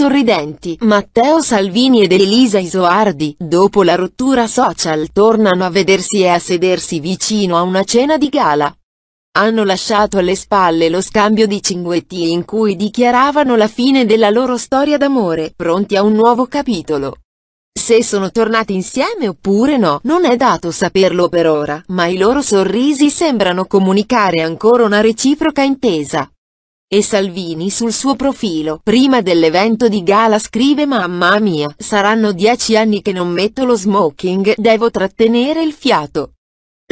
sorridenti Matteo Salvini ed Elisa Isoardi, dopo la rottura social tornano a vedersi e a sedersi vicino a una cena di gala. Hanno lasciato alle spalle lo scambio di cinguetti in cui dichiaravano la fine della loro storia d'amore, pronti a un nuovo capitolo. Se sono tornati insieme oppure no, non è dato saperlo per ora, ma i loro sorrisi sembrano comunicare ancora una reciproca intesa. E Salvini sul suo profilo prima dell'evento di gala scrive Mamma mia, saranno dieci anni che non metto lo smoking, devo trattenere il fiato.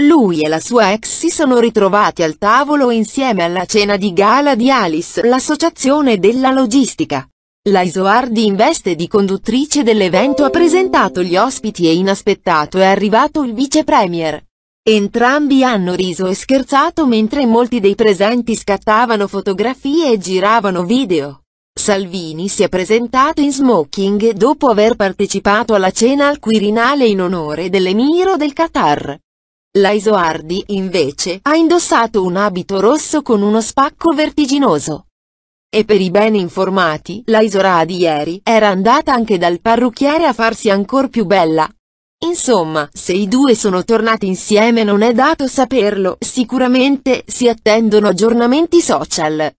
Lui e la sua ex si sono ritrovati al tavolo insieme alla cena di gala di Alice, l'associazione della logistica. La Isoardi in veste di conduttrice dell'evento ha presentato gli ospiti e inaspettato è arrivato il vice premier. Entrambi hanno riso e scherzato mentre molti dei presenti scattavano fotografie e giravano video. Salvini si è presentato in smoking dopo aver partecipato alla cena al Quirinale in onore dell'emiro del Qatar. Laisoardi, invece, ha indossato un abito rosso con uno spacco vertiginoso. E per i ben informati, Laisoradi ieri era andata anche dal parrucchiere a farsi ancor più bella, Insomma, se i due sono tornati insieme non è dato saperlo, sicuramente si attendono aggiornamenti social.